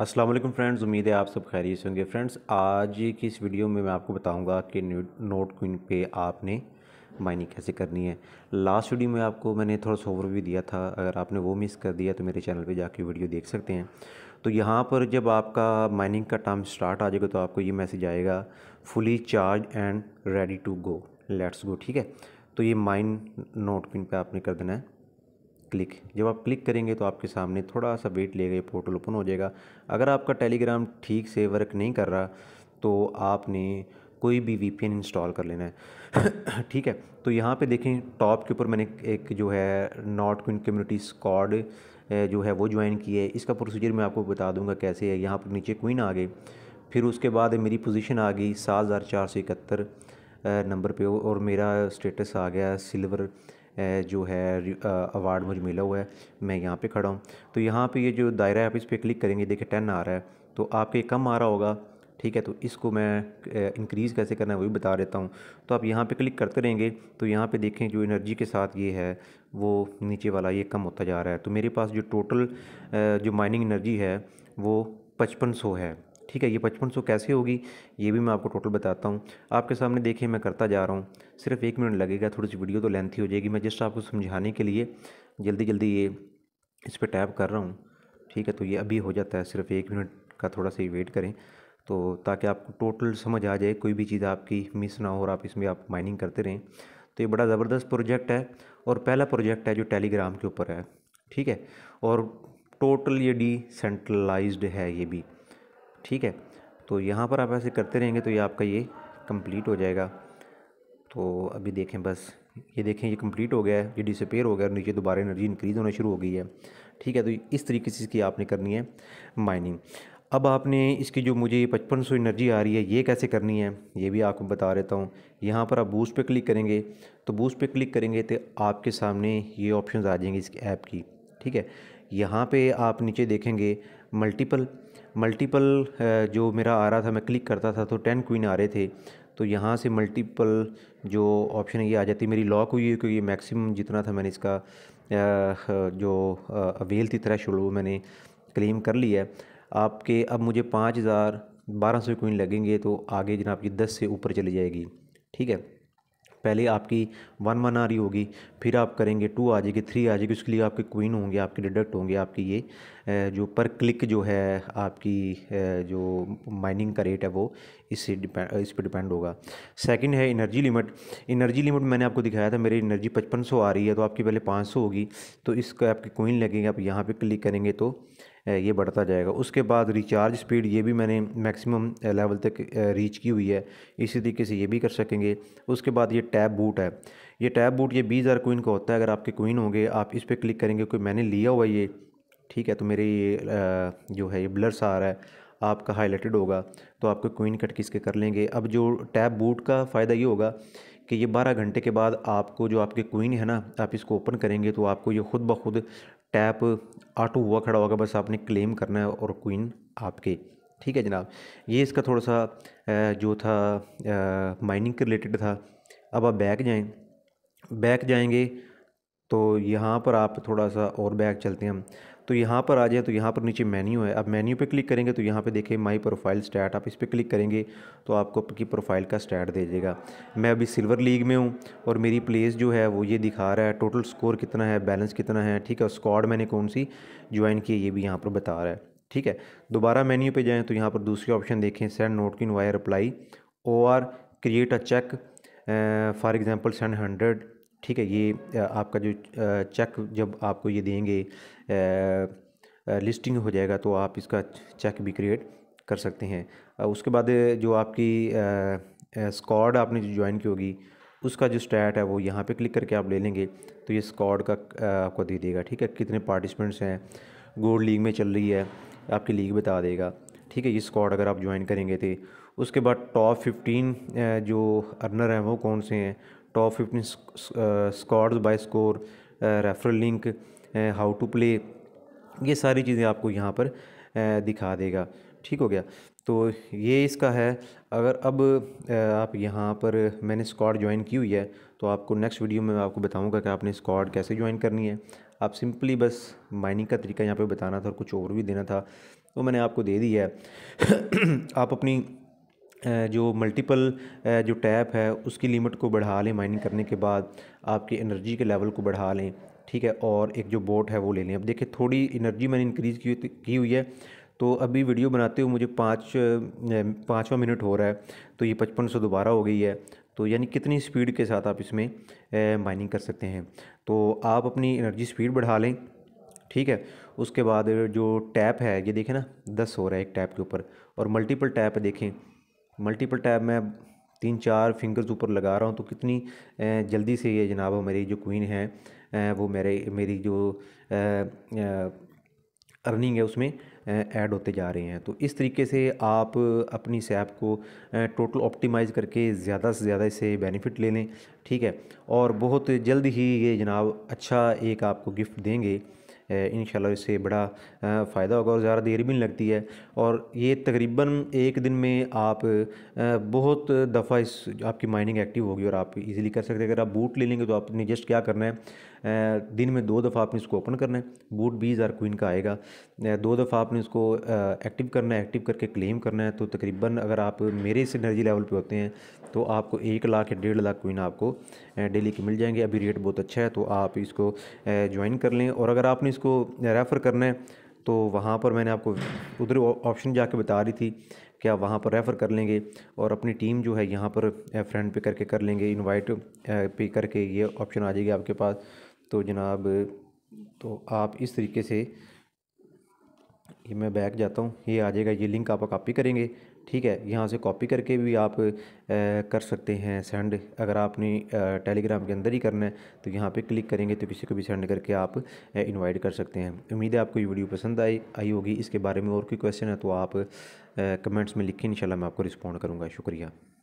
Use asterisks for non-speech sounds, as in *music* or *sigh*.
अस्सलाम वालेकुम फ्रेंड्स उम्मीद है आप सब खैरियत होंगे फ्रेंड्स आज की इस वीडियो में मैं आपको बताऊंगा कि नोट क्विन पे आपने माइनिंग कैसे करनी है लास्ट वीडियो में आपको मैंने थोड़ा सा ओवरव्यू दिया था अगर आपने वो मिस कर दिया तो मेरे चैनल पे जाके वीडियो देख सकते हैं तो यहाँ पर जब आपका माइनिंग का टाइम स्टार्ट आ जाएगा तो आपको ये मैसेज आएगा fully charge and ready to go let's go ठीक है तो ये माइन नोट क्विन पर आपने कर देना है क्लिक जब आप क्लिक करेंगे तो आपके सामने थोड़ा सा वेट लेगा ये पोर्टल ओपन हो जाएगा अगर आपका टेलीग्राम ठीक से वर्क नहीं कर रहा तो आपने कोई भी वी इंस्टॉल कर लेना है *clears throat* ठीक है तो यहाँ पे देखें टॉप के ऊपर मैंने एक जो है नॉट क्विन कम्युनिटी स्कॉड जो है वो ज्वाइन की है इसका प्रोसीजर मैं आपको बता दूंगा कैसे है यहाँ पर नीचे क्वीन आ गए फिर उसके बाद मेरी पोजीशन आ गई सात हज़ार चार सौ इकहत्तर नंबर पे और मेरा स्टेटस आ गया सिल्वर जो है अवार्ड मुझे मिला हुआ है मैं यहाँ पे खड़ा हूँ तो यहाँ पे ये जो दायरा है आप इस पर क्लिक करेंगे देखिए टेन आ रहा है तो आपके कम आ रहा होगा ठीक है तो इसको मैं इंक्रीज़ कैसे करना है वो भी बता देता हूँ तो आप यहाँ पे क्लिक करते रहेंगे तो यहाँ पे देखें जो एनर्जी के साथ ये है वो नीचे वाला ये कम होता जा रहा है तो मेरे पास जो टोटल जो माइनिंग एनर्जी है वो पचपन सौ है ठीक है ये पचपन सौ कैसे होगी ये भी मैं आपको टोटल बताता हूँ आपके सामने देखिए मैं करता जा रहा हूँ सिर्फ एक मिनट लगेगा थोड़ी सी वीडियो तो लेंथी हो जाएगी मैं जस्ट आपको समझाने के लिए जल्दी जल्दी ये इस पर टैप कर रहा हूँ ठीक है तो ये अभी हो जाता है सिर्फ एक मिनट का थोड़ा सा वेट करें तो ताकि आपको टोटल समझ आ जाए कोई भी चीज़ आपकी मिस ना हो और आप इसमें आप माइनिंग करते रहें तो ये बड़ा ज़बरदस्त प्रोजेक्ट है और पहला प्रोजेक्ट है जो टेलीग्राम के ऊपर है ठीक है और टोटल ये सेंट्रलाइज्ड है ये भी ठीक है तो यहाँ पर आप ऐसे करते रहेंगे तो ये आपका ये कंप्लीट हो जाएगा तो अभी देखें बस ये देखें ये कंप्लीट हो गया है ये डिसपेयर हो गया और नीचे दोबारा एनर्जी इंक्रीज़ होना शुरू हो गई है ठीक है तो इस तरीके से इसकी आपने करनी है माइनिंग अब आपने इसकी जो मुझे पचपन सौ एनर्जी आ रही है ये कैसे करनी है ये भी आपको बता देता हूँ यहाँ पर आप बूस्ट पे क्लिक करेंगे तो बूस्ट पे क्लिक करेंगे तो आपके सामने ये ऑप्शन आ जाएंगे इस ऐप की ठीक है यहाँ पे आप नीचे देखेंगे मल्टीपल मल्टीपल जो मेरा आ रहा था मैं क्लिक करता था तो टेन क्वीन आ रहे थे तो यहाँ से मल्टीपल जो ऑप्शन ये आ जाती मेरी लॉक हुई है क्योंकि मैक्सिमम जितना था मैंने इसका जो अवेल थी तरह वो मैंने क्लेम कर लिया है आपके अब मुझे पाँच हज़ार बारह सौ क्वीन लगेंगे तो आगे जनाब ये दस से ऊपर चली जाएगी ठीक है पहले आपकी वन वन आ रही होगी फिर आप करेंगे टू आ जाएगी थ्री आ जाएगी उसके लिए आपके क्वीन होंगे आपके डिडक्ट होंगे आपकी ये जो पर क्लिक जो है आपकी जो माइनिंग का रेट है वो इससे डिपेंड इस पर डिपेंड होगा सेकंड है एनर्जी लिमिट एनर्जी लिमिट मैंने आपको दिखाया था मेरी एनर्जी पचपन सौ आ रही है तो आपकी पहले पाँच सौ होगी तो इसका आपकी कोइन लगेगी आप यहाँ पर क्लिक करेंगे तो ये बढ़ता जाएगा उसके बाद रिचार्ज स्पीड ये भी मैंने मैक्सिमम लेवल तक रीच की हुई है इसी तरीके से ये भी कर सकेंगे उसके बाद ये टैब बूट है ये टैब बूट ये बीस हज़ार कोइन का होता है अगर आपके कोइन होंगे आप इस पर क्लिक करेंगे कोई मैंने लिया हुआ ये ठीक है तो मेरे ये जो है ये ब्लर्स आ रहा है आपका हाईलाइटेड होगा तो आपको कोइन कट किसके कर लेंगे अब जो टैब बूट का फ़ायदा ये होगा कि ये बारह घंटे के बाद आपको जो आपके क्वीन है ना आप इसको ओपन करेंगे तो आपको ये खुद ब खुद टैप आटो हुआ खड़ा होगा बस आपने क्लेम करना है और क्वीन आपके ठीक है जनाब ये इसका थोड़ा सा जो था माइनिंग के रिलेटेड था अब आप बैक जाएं बैक जाएंगे तो यहाँ पर आप थोड़ा सा और बैक चलते हैं हम तो यहाँ पर आ जाए तो यहाँ पर नीचे मेन्यू है आप मेन्यू पे क्लिक करेंगे तो यहाँ पे देखें माई प्रोफाइल स्टैट आप इस पर क्लिक करेंगे तो आपको आपकी प्रोफाइल का स्टैट दे देगा मैं अभी सिल्वर लीग में हूँ और मेरी प्लेस जो है वो ये दिखा रहा है टोटल स्कोर कितना है बैलेंस कितना है ठीक है स्कॉड मैंने कौन सी ज्वाइन की ये भी यहाँ पर बता रहा है ठीक है दोबारा मेन्यू पर जाएँ तो यहाँ पर दूसरी ऑप्शन देखें सेंड नोट किन wire apply or create a check for example send hundred ठीक है ये आपका जो चेक जब आपको ये देंगे लिस्टिंग हो जाएगा तो आप इसका चेक भी क्रिएट कर सकते हैं उसके बाद जो आपकी स्कॉड आपने जो ज्वाइन की होगी उसका जो स्टैट है वो यहाँ पे क्लिक करके आप ले लेंगे तो ये स्कॉड का आपको दे देगा ठीक है कितने पार्टिसिपेंट्स हैं गोल्ड लीग में चल रही है आपकी लीग बता देगा ठीक है ये स्कॉड अगर आप ज्वाइन करेंगे तो उसके बाद टॉप फिफ्टीन जो अर्नर हैं वो कौन से हैं top fifteen sc by score referral link how to play ये सारी चीज़ें आपको यहाँ पर uh, दिखा देगा ठीक हो गया तो ये इसका है अगर अब uh, आप यहाँ पर मैंने स्क्वाड ज्वाइन की हुई है तो आपको नेक्स्ट वीडियो में आपको बताऊँगा कि आपने स्क्वाड कैसे ज्वाइन करनी है आप सिंपली बस माइनिंग का तरीका यहाँ पे बताना था और कुछ और भी देना था तो मैंने आपको दे दिया है *coughs* आप अपनी जो मल्टीपल जो टैप है उसकी लिमिट को बढ़ा लें माइनिंग करने के बाद आपकी एनर्जी के लेवल को बढ़ा लें ठीक है और एक जो बोट है वो ले लें अब देखिए थोड़ी एनर्जी मैंने इंक्रीज़ की की हुई है तो अभी वीडियो बनाते हुए मुझे पाँच पाँचवा मिनट हो रहा है तो ये पचपन सौ दोबारा हो गई है तो यानी कितनी स्पीड के साथ आप इसमें माइनिंग कर सकते हैं तो आप अपनी एनर्जी स्पीड बढ़ा लें ठीक है उसके बाद जो टैप है ये देखें ना दस हो रहा है एक टैप के ऊपर और मल्टीपल टैप देखें मल्टीपल टैब में तीन चार फिंगर्स ऊपर लगा रहा हूँ तो कितनी जल्दी से ये जनाब मेरी जो क्वीन है वो मेरे मेरी जो अर्निंग है उसमें ऐड होते जा रहे हैं तो इस तरीके से आप अपनी सैप को टोटल ऑप्टिमाइज़ करके ज़्यादा से ज़्यादा इसे बेनिफिट ले लें ठीक है और बहुत जल्द ही ये जनाब अच्छा एक आपको गिफ्ट देंगे इन इससे बड़ा फ़ायदा होगा और ज़्यादा देर भी नहीं लगती है और ये तकरीबन एक दिन में आप बहुत दफ़ा इस आपकी माइनिंग एक्टिव होगी और आप इजीली कर सकते हैं अगर आप बूट ले लेंगे तो आपने जस्ट क्या करना है दिन में दो दफ़ा आपने इसको ओपन करना है बूट बीस हज़ार क्वीन का आएगा दो दफ़ा आपने इसको एक्टिव करना है एक्टिव करके क्लेम करना है तो तकरीबन अगर आप मेरे एनर्जी लेवल पर होते हैं तो आपको एक लाख या डेढ़ लाख क्वीन आपको डेली के मिल जाएंगे अभी रेट बहुत अच्छा है तो आप इसको ज्वाइन कर लें और अगर आपने इसको रेफ़र करना है तो वहाँ पर मैंने आपको उधर ऑप्शन जाके बता रही थी कि आप वहाँ पर रेफ़र कर लेंगे और अपनी टीम जो है यहाँ पर फ्रेंड पे करके कर लेंगे इनवाइट पे करके ये ऑप्शन आ जाएगी आपके पास तो जनाब तो आप इस तरीके से ये मैं बैक जाता हूँ ये आ जाएगा ये लिंक आप कॉपी करेंगे ठीक है यहाँ से कॉपी करके भी आप ए, कर सकते हैं सेंड अगर आपने टेलीग्राम के अंदर ही करना है तो यहाँ पे क्लिक करेंगे तो किसी को भी सेंड करके आप इनवाइट कर सकते हैं उम्मीद है आपको ये वीडियो पसंद आई आई होगी इसके बारे में और कोई क्वेश्चन है तो आप ए, कमेंट्स में लिखें इन मैं आपको रिस्पॉन्ड करूँगा शुक्रिया